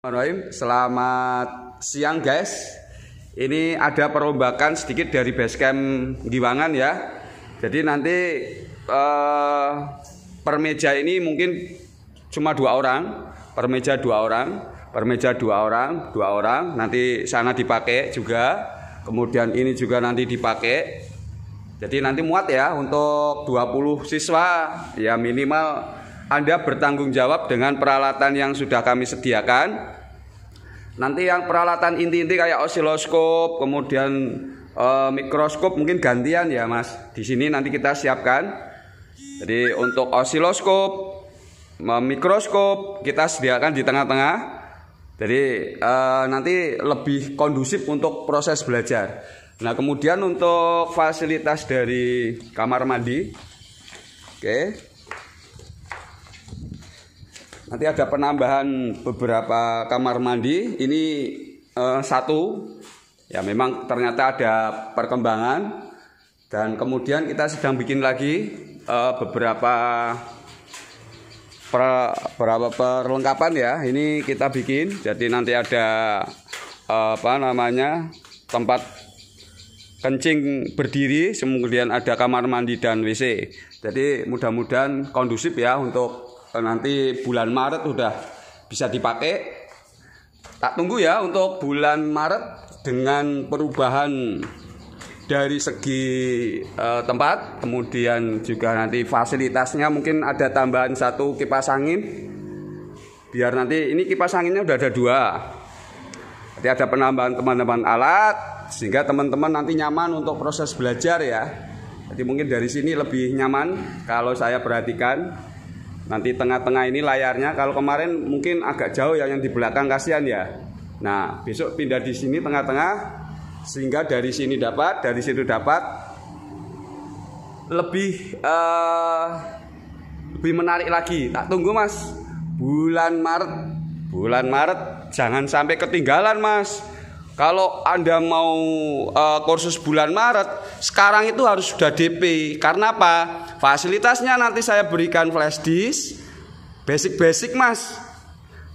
Bismillahirrahmanirrahim. Selamat siang guys. Ini ada perombakan sedikit dari basecamp Giwangan ya. Jadi nanti eh, per ini mungkin cuma dua orang, permeja dua orang, permeja dua orang, dua orang. Nanti sana dipakai juga. Kemudian ini juga nanti dipakai. Jadi nanti muat ya untuk 20 siswa ya minimal anda bertanggung jawab dengan peralatan yang sudah kami sediakan. Nanti yang peralatan inti-inti kayak osiloskop, kemudian e, mikroskop mungkin gantian ya Mas. Di sini nanti kita siapkan. Jadi untuk osiloskop, eh, mikroskop kita sediakan di tengah-tengah. Jadi e, nanti lebih kondusif untuk proses belajar. Nah kemudian untuk fasilitas dari kamar mandi, oke. Okay. Nanti ada penambahan beberapa kamar mandi. Ini eh, satu. Ya memang ternyata ada perkembangan dan kemudian kita sedang bikin lagi eh, beberapa per, beberapa perlengkapan ya. Ini kita bikin. Jadi nanti ada eh, apa namanya tempat kencing berdiri, kemudian ada kamar mandi dan WC. Jadi mudah-mudahan kondusif ya untuk Eh, nanti bulan Maret udah bisa dipakai. Tak tunggu ya untuk bulan Maret dengan perubahan dari segi uh, tempat, kemudian juga nanti fasilitasnya mungkin ada tambahan satu kipas angin. Biar nanti ini kipas anginnya udah ada dua. Nanti ada penambahan teman-teman alat sehingga teman-teman nanti nyaman untuk proses belajar ya. Jadi mungkin dari sini lebih nyaman kalau saya perhatikan Nanti tengah-tengah ini layarnya kalau kemarin mungkin agak jauh ya yang di belakang kasihan ya. Nah, besok pindah di sini tengah-tengah sehingga dari sini dapat, dari situ dapat lebih uh, lebih menarik lagi. Tak tunggu Mas. Bulan Maret. Bulan Maret jangan sampai ketinggalan Mas. Kalau Anda mau uh, kursus bulan Maret, sekarang itu harus sudah DP. Karena apa? Fasilitasnya nanti saya berikan flash disk, basic-basic Mas.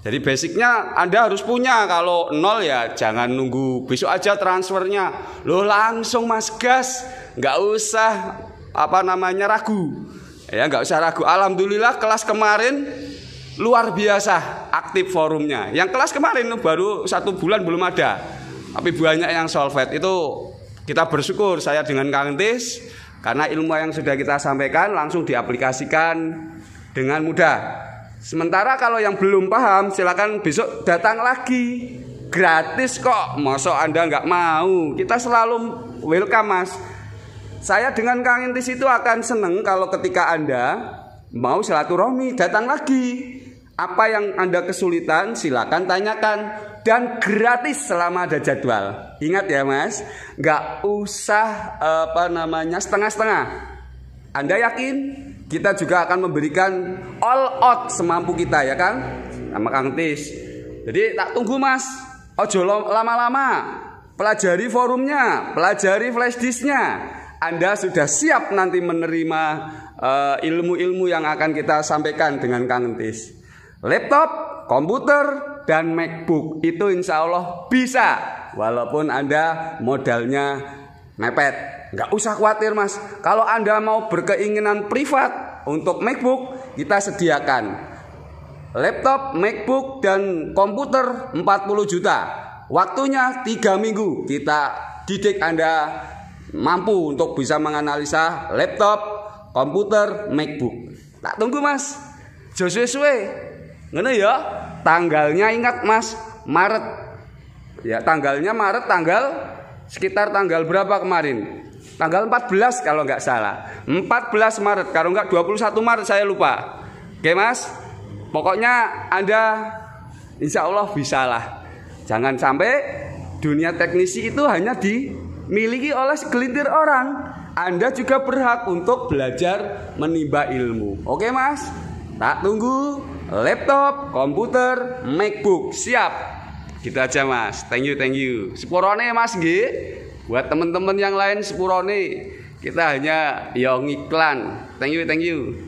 Jadi basicnya Anda harus punya Kalau nol ya jangan nunggu Besok aja transfernya Lo langsung mas gas Nggak usah apa namanya ragu Ya nggak usah ragu Alhamdulillah kelas kemarin Luar biasa aktif forumnya Yang kelas kemarin baru satu bulan belum ada tapi banyak yang solvet itu kita bersyukur saya dengan Kang Tis karena ilmu yang sudah kita sampaikan langsung diaplikasikan dengan mudah. Sementara kalau yang belum paham silakan besok datang lagi gratis kok. Masa Anda nggak mau? Kita selalu welcome Mas. Saya dengan Kang Intis itu akan seneng kalau ketika Anda mau silaturahmi datang lagi apa yang Anda kesulitan silakan tanyakan dan gratis selama ada jadwal. Ingat ya Mas, nggak usah apa namanya setengah-setengah. Anda yakin kita juga akan memberikan all out semampu kita ya kan? Sama Kang Tis. Jadi tak tunggu Mas. Ojo lama-lama. Pelajari forumnya, pelajari flash disknya. Anda sudah siap nanti menerima eh, ilmu-ilmu uh, yang akan kita sampaikan dengan Kang Entis laptop, komputer, dan MacBook itu insya Allah bisa walaupun Anda modalnya mepet. Nggak usah khawatir mas, kalau Anda mau berkeinginan privat untuk MacBook kita sediakan laptop, MacBook, dan komputer 40 juta. Waktunya 3 minggu kita didik Anda mampu untuk bisa menganalisa laptop, komputer, MacBook. Tak tunggu mas. Joshua Ngene ya, tanggalnya ingat Mas, Maret. Ya, tanggalnya Maret tanggal sekitar tanggal berapa kemarin? Tanggal 14 kalau nggak salah. 14 Maret, kalau nggak 21 Maret saya lupa. Oke, Mas. Pokoknya Anda insya Allah bisa lah Jangan sampai dunia teknisi itu hanya dimiliki oleh segelintir orang. Anda juga berhak untuk belajar menimba ilmu. Oke, Mas? Tak tunggu laptop, komputer, MacBook siap. Gitu aja Mas. Thank you, thank you. Sepurone Mas gih, Buat temen-temen yang lain sepurone. Kita hanya yang iklan. Thank you, thank you.